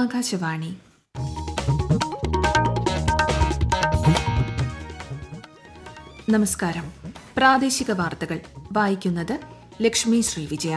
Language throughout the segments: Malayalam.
ആകാശവാണി നമസ്കാരം പ്രാദേശിക വാർത്തകൾ വായിക്കുന്നത് ലക്ഷ്മി ശ്രീവിജയ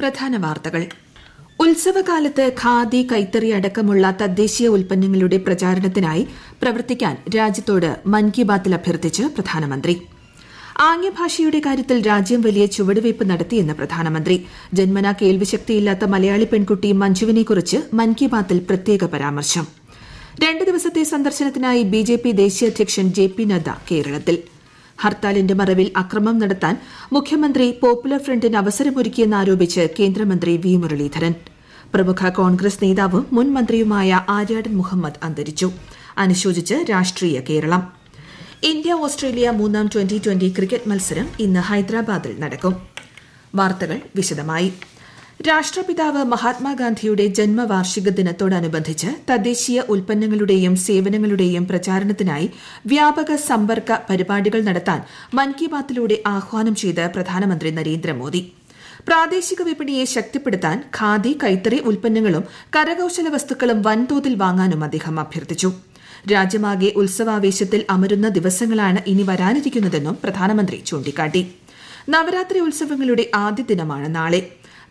പ്രധാന വാർത്തകൾ ഉത്സവകാലത്ത് ഖാദി കൈത്തറി അടക്കമുള്ള തദ്ദേശീയ ഉൽപ്പന്നങ്ങളുടെ പ്രചാരണത്തിനായി പ്രവർത്തിക്കാൻ രാജ്യത്തോട് മൻ കി ബാത്തിൽ അഭ്യർത്ഥിച്ച് പ്രധാനമന്ത്രി ആംഗ്യഭാഷയുടെ കാര്യത്തിൽ രാജ്യം വലിയ ചുവടുവയ്പ് നടത്തിയെന്ന് പ്രധാനമന്ത്രി ജന്മനാ കേൾവിശക്തിയില്ലാത്ത മലയാളി പെൺകുട്ടി മഞ്ജുവിനെക്കുറിച്ച് മൻ കി ബാത്തിൽ പ്രത്യേക പരാമർശം രണ്ട് ദിവസത്തെ സന്ദർശനത്തിനായി ബി ജെ പി ദേശീയ അധ്യക്ഷൻ ജെ പി നദ്ദ കേരളത്തിൽ ഹർത്താലിന്റെ മറവിൽ അക്രമം നടത്താൻ മുഖ്യമന്ത്രി പോപ്പുലർ ഫ്രണ്ടിന് അവസരമൊരുക്കിയെന്നാരോപിച്ച് കേന്ദ്രമന്ത്രി വി മുരളീധരൻ പ്രമുഖ കോൺഗ്രസ് നേതാവും മുൻ മന്ത്രിയുമായ ആര്യാടൻ മുഹമ്മദ് അന്തരിച്ചു അനുശോചിച്ച് രാഷ്ട്രീയ കേരളം ഇന്ത്യ ഓസ്ട്രേലിയ മൂന്നാം ട്വന്റി ട്വന്റി ക്രിക്കറ്റ് മത്സരം ഇന്ന് ഹൈദരാബാദിൽ നടക്കും വാർത്തകൾ വിശദമായി രാഷ്ട്രപിതാവ് മഹാത്മാഗാന്ധിയുടെ ജന്മവാർഷിക ദിനത്തോടനുബന്ധിച്ച് തദ്ദേശീയ ഉൽപ്പന്നങ്ങളുടെയും സേവനങ്ങളുടെയും പ്രചാരണത്തിനായി വ്യാപക സമ്പർക്ക പരിപാടികൾ നടത്താൻ മൻ കി ബാത്തിലൂടെ ആഹ്വാനം ചെയ്ത് പ്രധാനമന്ത്രി നരേന്ദ്രമോദി പ്രാദേശിക വിപണിയെ ശക്തിപ്പെടുത്താൻ ഖാദി കൈത്തറി ഉൽപ്പന്നങ്ങളും കരകൌശല വസ്തുക്കളും വൻതോതിൽ വാങ്ങാനും അദ്ദേഹം അഭ്യർത്ഥിച്ചു രാജ്യമാകെ ഉത്സവാവേശത്തിൽ അമരുന്ന ദിവസങ്ങളാണ് ഇനി വരാനിരിക്കുന്നതെന്നും പ്രധാനമന്ത്രി ചൂണ്ടിക്കാട്ടി നവരാത്രി ഉത്സവങ്ങളുടെ ആദ്യ ദിനമാണ് നാളെ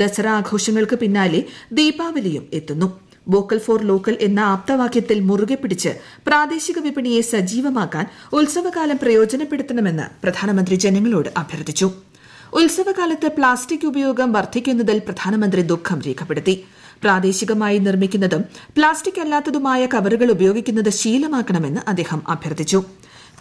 ദസറ ആഘോഷങ്ങൾക്ക് പിന്നാലെ ദീപാവലിയും എത്തുന്നു വോക്കൽ ഫോർ ലോക്കൽ എന്ന ആപ്തവാക്യത്തിൽ മുറുകെ പിടിച്ച് പ്രാദേശിക വിപണിയെ സജീവമാക്കാൻ ഉത്സവകാലം പ്രയോജനപ്പെടുത്തണമെന്ന് പ്രധാനമന്ത്രി ജനങ്ങളോട് അഭ്യർത്ഥിച്ചു ഉത്സവകാലത്ത് പ്ലാസ്റ്റിക് ഉപയോഗം വർദ്ധിക്കുന്നതിൽ പ്രധാനമന്ത്രി ദുഃഖം രേഖപ്പെടുത്തി പ്രാദേശികമായി നിർമ്മിക്കുന്നതും പ്ലാസ്റ്റിക് അല്ലാത്തതുമായ കവറുകൾ ഉപയോഗിക്കുന്നത് ശീലമാക്കണമെന്ന് അദ്ദേഹം അഭ്യർത്ഥിച്ചു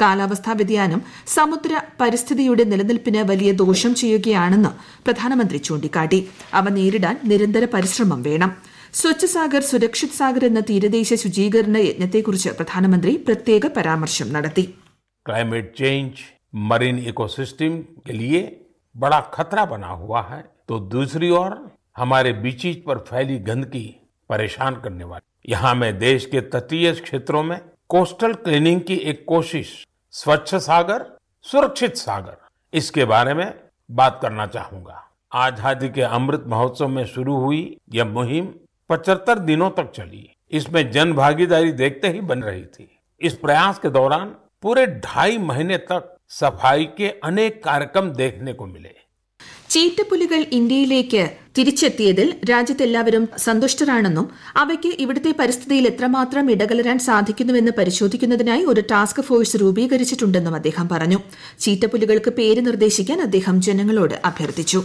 കാലാവസ്ഥാ വ്യതിയാനം സമുദ്ര പരിസ്ഥിതിയുടെ നിലനിൽപ്പിന് വലിയ ദോഷം ചെയ്യുകയാണെന്ന് പ്രധാനമന്ത്രി ചൂണ്ടിക്കാട്ടി അവ നേരിടാൻ നിരന്തര പരിശ്രമം വേണം സ്വച്ഛ സാഗർ സുരക്ഷിത് സാഗർ എന്ന തീരദേശ ശുചീകരണ യജ്ഞത്തെക്കുറിച്ച് പ്രധാനമന്ത്രി പ്രത്യേക പരാമർശം നടത്തി ക്ലൈമറ്റ് ചേഞ്ച് മറീൻ ഇക്കോസിസ്റ്റം ബഡാ ഖത്തറ ബനാ ഹുവാ ഹൈ तो दूसरी हमारे बीचीज पर फैली गंदगी परेशान करने वाली यहाँ मैं देश के तटीय क्षेत्रों में कोस्टल क्लीनिंग की एक कोशिश स्वच्छ सागर सुरक्षित सागर इसके बारे में बात करना चाहूंगा आजादी के अमृत महोत्सव में शुरू हुई यह मुहिम पचहत्तर दिनों तक चली इसमें जन भागीदारी देखते ही बन रही थी इस प्रयास के दौरान पूरे ढाई महीने तक सफाई के अनेक कार्यक्रम देखने को मिले ചീറ്റപ്പുലികൾ ഇന്ത്യയിലേക്ക് തിരിച്ചെത്തിയതിൽ രാജ്യത്തെല്ലാവരും സന്തുഷ്ടരാണെന്നും അവയ്ക്ക് ഇവിടുത്തെ പരിസ്ഥിതിയിൽ എത്രമാത്രം ഇടകലരാൻ സാധിക്കുന്നുവെന്ന് പരിശോധിക്കുന്നതിനായി ഒരു ടാസ്ക് ഫോഴ്സ് രൂപീകരിച്ചിട്ടുണ്ടെന്നും അദ്ദേഹം പറഞ്ഞു ചീറ്റപ്പുലികൾക്ക് പേര് നിർദ്ദേശിക്കാൻ അദ്ദേഹം ജനങ്ങളോട് അഭ്യർത്ഥിച്ചു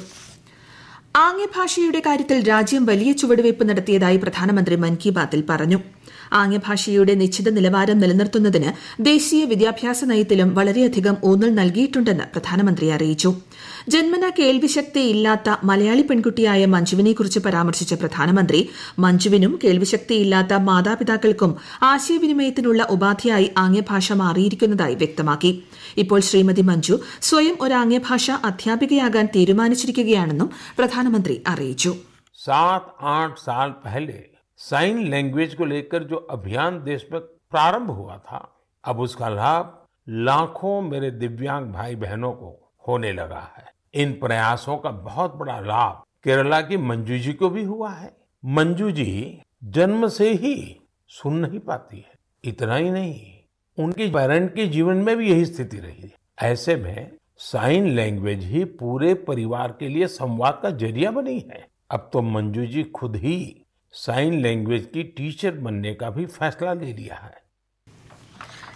ആംഗ്യഭാഷയുടെ കാര്യത്തിൽ രാജ്യം വലിയ ചുവടുവയ്പ് നടത്തിയതായി പ്രധാനമന്ത്രി മൻ കി ബാത്തിൽ പറഞ്ഞു ആംഗ്യഭാഷയുടെ നിശ്ചിത നിലവാരം നിലനിർത്തുന്നതിന് ദേശീയ വിദ്യാഭ്യാസ നയത്തിലും വളരെയധികം ഊന്നൽ നൽകിയിട്ടുണ്ടെന്ന് പ്രധാനമന്ത്രി അറിയിച്ചു ജന്മന കേൾവിശക്തി ഇല്ലാത്ത മലയാളി പെൺകുട്ടിയായ മഞ്ജുവിനെക്കുറിച്ച് പരാമർശിച്ച പ്രധാനമന്ത്രി മഞ്ജുവിനും കേൾവിശക്തിയില്ലാത്ത മാതാപിതാക്കൾക്കും ആശയവിനിമയത്തിനുള്ള ഉപാധിയായി ആംഗ്യഭാഷ മാറിയിരിക്കുന്നതായി വ്യക്തമാക്കി ഇപ്പോൾ ശ്രീമതി മഞ്ജു സ്വയം ഒരു ആംഗ്യഭാഷ അധ്യാപികയാകാൻ തീരുമാനിച്ചിരിക്കുകയാണെന്നും പ്രധാനമന്ത്രി അറിയിച്ചു സാത് ആട്ട് സാൽ പഹലേ साइन लैंग्वेज को लेकर जो अभियान देश में प्रारंभ हुआ था अब उसका लाभ लाखों मेरे दिव्यांग भाई बहनों को होने लगा है इन प्रयासों का बहुत बड़ा लाभ केरला की मंजू जी को भी हुआ है मंजू जी जन्म से ही सुन नहीं पाती है इतना ही नहीं उनके पेरेंट के जीवन में भी यही स्थिति रही है ऐसे में साइन लैंग्वेज ही पूरे परिवार के लिए संवाद का जरिया बनी है अब तो मंजू जी खुद ही साइन लैंग्वेज की टीचर बनने का भी फैसला ले लिया है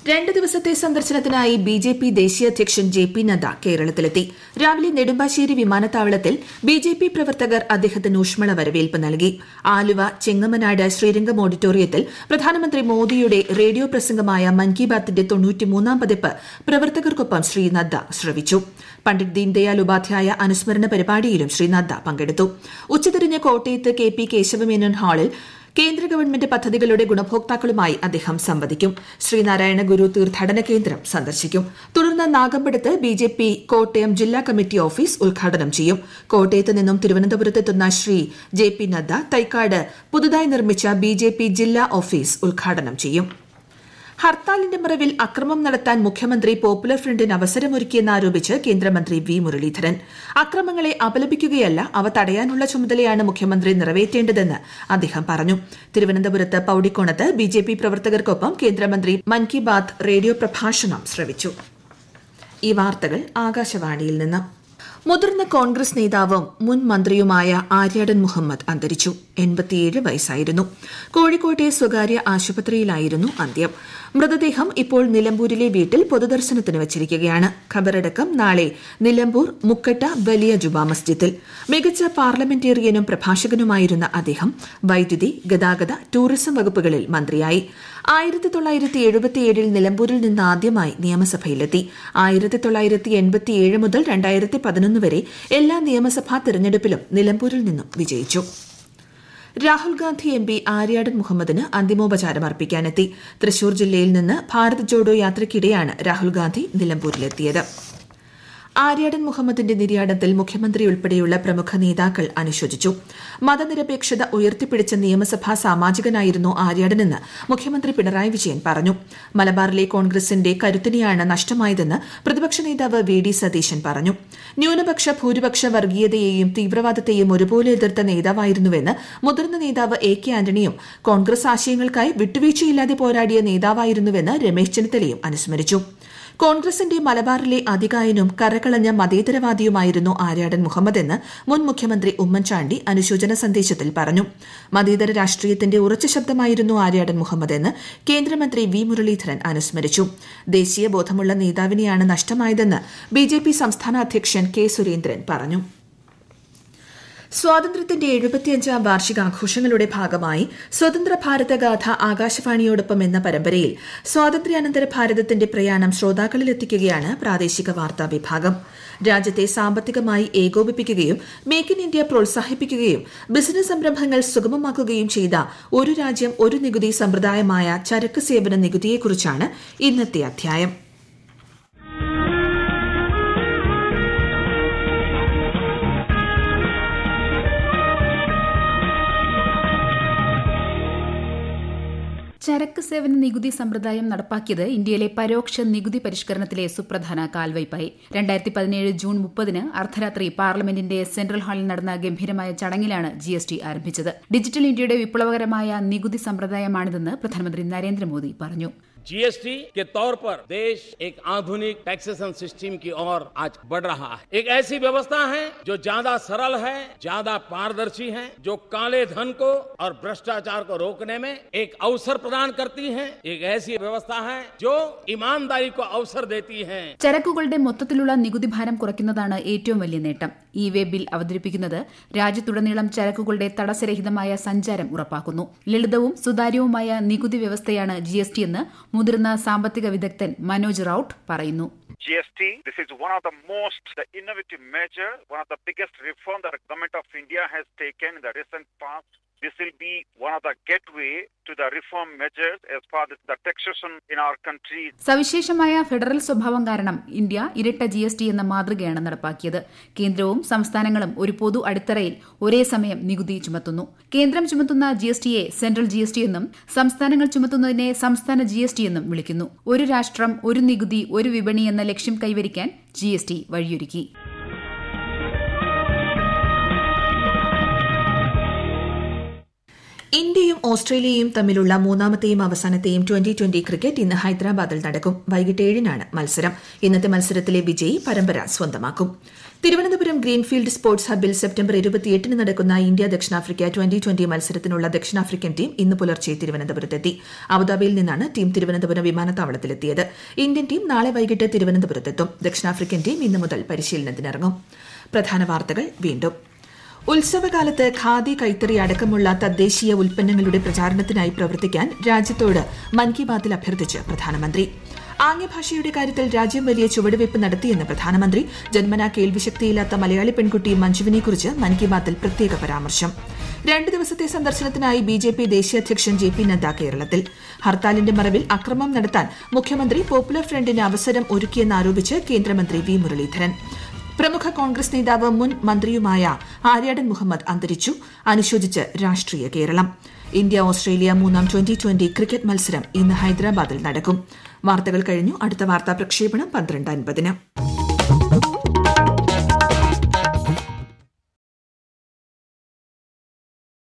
രണ്ട് ദിവസത്തെ സന്ദർശനത്തിനായി ബി ജെ പി ദേശീയ അധ്യക്ഷൻ ജെ പി നദ്ദ കേരളത്തിലെത്തി രാവിലെ നെടുമ്പാശ്ശേരി വിമാനത്താവളത്തിൽ ബി ജെ പി പ്രവർത്തകർ അദ്ദേഹത്തിന് ഊഷ്മള വരവേൽപ്പ് നൽകി ആലുവ ചെങ്ങമനാട് ശ്രീരംഗം ഓഡിറ്റോറിയത്തിൽ പ്രധാനമന്ത്രി മോദിയുടെ റേഡിയോ പ്രസംഗമായ മൻ കി ബാത്തിന്റെ തൊണ്ണൂറ്റിമൂന്നാം പതിപ്പ് പ്രവർത്തകർക്കൊപ്പം ശ്രീ നദ്ദ ശ്രവിച്ചു പണ്ഡിറ്റ് ദീൻദയാൽ ഉപാധ്യായ അനുസ്മരണ പരിപാടിയിലും ശ്രീ നദ്ദ പങ്കെടുത്തു ഉച്ചതിരിഞ്ഞ് കോട്ടയത്ത് കെ പി കേശവമേനോൻ ഹാളിൽ കേന്ദ്ര ഗവൺമെന്റ് പദ്ധതികളുടെ ഗുണഭോക്താക്കളുമായി അദ്ദേഹം സംവദിക്കും ശ്രീനാരായണ ഗുരു തീർത്ഥാടന കേന്ദ്രം സന്ദർശിക്കും തുടർന്ന് നാഗമ്പടത്ത് ബി ജെ പി കോട്ടയം ജില്ലാ കമ്മിറ്റി ഓഫീസ് ഉദ്ഘാടനം ചെയ്യും കോട്ടയത്ത് നിന്നും തിരുവനന്തപുരത്തെത്തുന്ന ശ്രീ ജെ പി നദ്ദ തൈക്കാട് പുതുതായി നിർമ്മിച്ച ബി ജെ പി ജില്ലാ ഓഫീസ് ഉദ്ഘാടനം ചെയ്യും ഹർത്താലിന്റെ മറവിൽ അക്രമം നടത്താൻ മുഖ്യമന്ത്രി പോപ്പുലർ ഫ്രണ്ടിന് അവസരമൊരുക്കിയെന്നാരോപിച്ച് കേന്ദ്രമന്ത്രി വി മുരളീധരൻ അക്രമങ്ങളെ അപലപിക്കുകയല്ല അവ തടയാനുള്ള ചുമതലയാണ് മുഖ്യമന്ത്രി നിറവേറ്റേണ്ടതെന്ന് അദ്ദേഹം പറഞ്ഞു തിരുവനന്തപുരത്ത് പൌടിക്കോണത്ത് ബി ജെ പി പ്രവർത്തകർക്കൊപ്പം കേന്ദ്രമന്ത്രി മൻ കി ബാത് റേഡിയോ പ്രഭാഷണം ശ്രവിച്ചു ഈ വാർത്തകൾ ആകാശവാണിയിൽ നിന്നും മുതിർന്ന കോൺഗ്രസ് നേതാവും മുൻ മന്ത്രിയുമായ ആര്യാടൻ മുഹമ്മദ് അന്തരിച്ചു എൺപത്തിയേഴ് വയസ്സായിരുന്നു കോഴിക്കോട്ടെ സ്വകാര്യ ആശുപത്രിയിലായിരുന്നു അന്ത്യം മൃതദേഹം ഇപ്പോൾ നിലമ്പൂരിലെ വീട്ടിൽ പൊതുദർശനത്തിന് വച്ചിരിക്കുകയാണ് ഖബറടക്കം നാളെ നിലമ്പൂർ മുക്കട്ട വലിയ ജുബാ മസ്ജിദിൽ മികച്ച പാർലമെന്റേറിയനും പ്രഭാഷകനുമായിരുന്ന അദ്ദേഹം വൈദ്യുതി ഗതാഗത ടൂറിസം വകുപ്പുകളിൽ മന്ത്രിയായി ആയിരത്തി തൊള്ളായിരത്തി എഴുപത്തിയേഴിൽ നിലമ്പൂരിൽ നിന്ന് ആദ്യമായി നിയമസഭയിലെത്തി ആയിരത്തി തൊള്ളായിരത്തി എൺപത്തിയേഴ് മുതൽ രണ്ടായിരത്തി പതിനൊന്ന് പതിനൊന്ന് എല്ലാ നിയമസഭാ തെരഞ്ഞെടുപ്പിലും നിലമ്പൂരിൽ നിന്നും വിജയിച്ചു രാഹുൽ ഗാന്ധി എം പി ആര്യാടൻ മുഹമ്മദിന് അന്തിമോപചാരം അർപ്പിക്കാനെത്തി തൃശൂർ ജില്ലയിൽ നിന്ന് ഭാരത് ജോഡോ യാത്രയ്ക്കിടെയാണ് രാഹുൽ ഗാന്ധി നിലമ്പൂരിലെത്തിയത് ആര്യാടൻ മുഹമ്മദിന്റെ നിര്യാണത്തിൽ മുഖ്യമന്ത്രി ഉൾപ്പെടെയുള്ള പ്രമുഖ നേതാക്കൾ അനുശോചിച്ചു മതനിരപേക്ഷത ഉയർത്തിപ്പിടിച്ച നിയമസഭാ സാമാജികനായിരുന്നു ആര്യാടനെന്ന് മുഖ്യമന്ത്രി പിണറായി വിജയൻ പറഞ്ഞു മലബാറിലെ കോൺഗ്രസിന്റെ കരുത്തിനെയാണ് നഷ്ടമായതെന്ന് പ്രതിപക്ഷ നേതാവ് വി ഡി സതീശൻ പറഞ്ഞു ന്യൂനപക്ഷ ഭൂരിപക്ഷ വർഗീയതയെയും തീവ്രവാദത്തെയും ഒരുപോലെ എതിർത്ത നേതാവായിരുന്നുവെന്ന് മുതിർന്ന നേതാവ് എ കെ ആന്റണിയും കോൺഗ്രസ് ആശയങ്ങൾക്കായി വിട്ടുവീഴ്ചയില്ലാതെ പോരാടിയ നേതാവായിരുന്നുവെന്ന് രമേശ് ചെന്നിത്തലയും അനുസ്മരിച്ചു കോൺഗ്രസിന്റെ മലബാറിലെ അധികായനും കരകളഞ്ഞ മതേതരവാദിയുമായിരുന്നു ആര്യാടൻ മുഹമ്മദ് എന്ന് മുൻ മുഖ്യമന്ത്രി ഉമ്മൻചാണ്ടി അനുശോചന സന്ദേശത്തിൽ പറഞ്ഞു മതേതര രാഷ്ട്രീയത്തിന്റെ ഉറച്ച ശബ്ദമായിരുന്നു ആര്യാടൻ മുഹമ്മദ് എന്ന് കേന്ദ്രമന്ത്രി വി മുരളീധരൻ അനുസ്മരിച്ചു ദേശീയ ബോധമുള്ള നേതാവിനെയാണ് നഷ്ടമായതെന്ന് ബിജെപി സംസ്ഥാന അധ്യക്ഷൻ കെ സുരേന്ദ്രൻ പറഞ്ഞു സ്വാതന്ത്ര്യത്തിന്റെ എഴുപത്തിയഞ്ചാം വാർഷികാഘോഷങ്ങളുടെ ഭാഗമായി സ്വതന്ത്ര ഭാരതഗാഥ ആകാശവാണിയോടൊപ്പം എന്ന പരമ്പരയിൽ സ്വാതന്ത്ര്യാനന്തര ഭാരതത്തിന്റെ പ്രയാണം ശ്രോതാക്കളിലെത്തിക്കുകയാണ് പ്രാദേശിക വാർത്താ വിഭാഗം രാജ്യത്തെ സാമ്പത്തികമായി ഏകോപിപ്പിക്കുകയും മേക്ക് ഇൻ ഇന്ത്യ പ്രോത്സാഹിപ്പിക്കുകയും ബിസിനസ് സംരംഭങ്ങൾ സുഗമമാക്കുകയും ചെയ്ത ഒരു രാജ്യം ഒരു നികുതി സമ്പ്രദായമായ ചരക്ക് സേവന നികുതിയെക്കുറിച്ചാണ് ഇന്നത്തെ അധ്യായം ചരക്ക് സേവന നികുതി സമ്പ്രദായം നടപ്പാക്കിയത് ഇന്ത്യയിലെ പരോക്ഷ നികുതി പരിഷ്കരണത്തിലെ സുപ്രധാന കാൽവയ്പായി രണ്ടായിരത്തി പതിനേഴ് ജൂൺ മുപ്പതിന് അർദ്ധരാത്രി പാർലമെന്റിന്റെ സെൻട്രൽ ഹാളിൽ നടന്ന ഗംഭീരമായ ചടങ്ങിലാണ് ജി എസ് ടി ആരംഭിച്ചത് ഡിജിറ്റൽ ഇന്ത്യയുടെ വിപ്ലവകരമായ നികുതി സമ്പ്രദായമാണിതെന്ന് പ്രധാനമന്ത്രി നരേന്ദ്രമോദി പറഞ്ഞു जीएसटी के तौर पर देश एक आधुनिक टैक्सेशन सिस्टम की ओर आज बढ़ रहा है एक ऐसी व्यवस्था है जो ज्यादा सरल है ज्यादा पारदर्शी है जो काले धन को और भ्रष्टाचार को रोकने में एक अवसर प्रदान करती है एक ऐसी व्यवस्था है जो ईमानदारी को अवसर देती है ചരക്കുകളുടെ മൊത്തത്തിലുള്ള നികുതി ഭാരം കുറയ്ക്കുന്നതാണ് ഏറ്റവും വലിയ നേട്ടം ഈ വേ ബിൽ അവതരിപ്പിക്കുന്നത് രാജ്യത്തുടനീളം ചരക്കുകളുടെ തടസ്സരഹിതമായ സഞ്ചാരം ഉറപ്പാക്കുന്നു ലളിതവും സുതാര്യവുമായ നികുതി വ്യവസ്ഥയാണ് ജി എസ് ടി എന്ന് മുതിർന്ന സാമ്പത്തിക വിദഗ്ധൻ മനോജ് റൌട്ട് പറയുന്നു GST. This is one of the most the innovative measure, one of the biggest reform the government of India has taken in the recent past This will be one of the gateway to the reform measures as far as the taxation in our country. സവിശേഷമായ ഫെഡറൽ സ്വഭാവം കാരണം ഇന്ത്യ ഇരട്ട ജി എസ് ടി എന്ന മാതൃകയാണ് നടപ്പാക്കിയത് കേന്ദ്രവും സംസ്ഥാനങ്ങളും ഒരു പൊതു അടിത്തറയിൽ ഒരേ സമയം നികുതി ചുമത്തുന്നു കേന്ദ്രം ചുമത്തുന്ന ജി എസ് ടിയെ സെൻട്രൽ ജി എസ് ടി എന്നും സംസ്ഥാനങ്ങൾ ചുമത്തുന്നതിനെ സംസ്ഥാന ജി എസ് ടി എന്നും വിളിക്കുന്നു ഒരു രാഷ്ട്രം ഒരു നികുതി ഒരു വിപണി എന്ന ലക്ഷ്യം കൈവരിക്കാൻ ജി എസ് ടി വഴിയൊരുക്കി ഇന്ത്യയും ഓസ്ട്രേലിയയും തമ്മിലുള്ള മൂന്നാമത്തെയും അവസാനത്തെയും ട്വന്റി ട്വന്റി ക്രിക്കറ്റ് ഇന്ന് ഹൈദരാബാദിൽ നടക്കും വൈകിട്ട് ഏഴിനാണ് മത്സരം ഇന്നത്തെ മത്സരത്തിലെ വിജയി പരമ്പര സ്വന്തമാക്കും തിരുവനന്തപുരം ഗ്രീൻഫീൽഡ് സ്പോർട്സ് ഹബിൽ സെപ്റ്റംബർ ഇരുപത്തിയെട്ടിന് നടക്കുന്ന ഇന്ത്യ ദക്ഷിണാഫ്രിക്ക ട്വന്റി ട്വന്റി മത്സരത്തിനുള്ള ദക്ഷിണാഫ്രിക്കൻ ടീം ഇന്ന് പുലർച്ചെ തിരുവനന്തപുരത്തെത്തി അബുദാബിയിൽ നിന്നാണ് ടീം തിരുവനന്തപുരം വിമാനത്താവളത്തിലെത്തിയത് ഇന്ത്യൻ ടീം നാളെ വൈകിട്ട് തിരുവനന്തപുരത്തെത്തും ദക്ഷിണാഫ്രിക്കൻ ടീം ഇന്ന് മുതൽ പരിശീലനത്തിനിറങ്ങും പ്രധാന വാർത്തകൾ വീണ്ടും ഉത്സവകാലത്ത് ഖാദി കൈത്തറി അടക്കമുള്ള തദ്ദേശീയ ഉൽപ്പന്നങ്ങളുടെ പ്രചാരണത്തിനായി പ്രവർത്തിക്കാൻ രാജ്യത്തോട് മൻ കി ബാത്തിൽ അഭ്യർത്ഥിച്ച് പ്രധാനമന്ത്രി ആംഗ്യഭാഷയുടെ കാര്യത്തിൽ രാജ്യം വലിയ ചുവടുവയ്പ് നടത്തിയെന്ന് പ്രധാനമന്ത്രി ജന്മനാ കേൾവിശക്തിയില്ലാത്ത മലയാളി പെൺകുട്ടി മഞ്ജുവിനെക്കുറിച്ച് മൻ കി ബാത്തിൽ പ്രത്യേക പരാമർശം രണ്ട് ദിവസത്തെ സന്ദർശനത്തിനായി ബി ജെ പി ദേശീയ അധ്യക്ഷൻ ജെ പി നദ്ദ കേരളത്തിൽ ഹർത്താലിന്റെ മറവിൽ അക്രമം നടത്താൻ മുഖ്യമന്ത്രി പോപ്പുലർ ഫ്രണ്ടിന് അവസരം ഒരുക്കിയെന്നാരോപിച്ച് കേന്ദ്രമന്ത്രി വി മുരളീധരൻ പ്രമുഖ കോൺഗ്രസ് നേതാവ് മുൻ മന്ത്രിയുമായ ആര്യാടൻ മുഹമ്മദ് അന്തരിച്ചു അനുശോചിച്ച് രാഷ്ട്രീയ കേരളം ഇന്ത്യ ഓസ്ട്രേലിയ മൂന്നാം ട്വന്റി ട്വന്റി ക്രിക്കറ്റ് മത്സരം ഇന്ന് ഹൈദരാബാദിൽ നടക്കും വാർത്തകൾ കഴിഞ്ഞു അടുത്ത വാർത്താ പ്രക്ഷേപണം പന്ത്രണ്ട് അൻപതിന്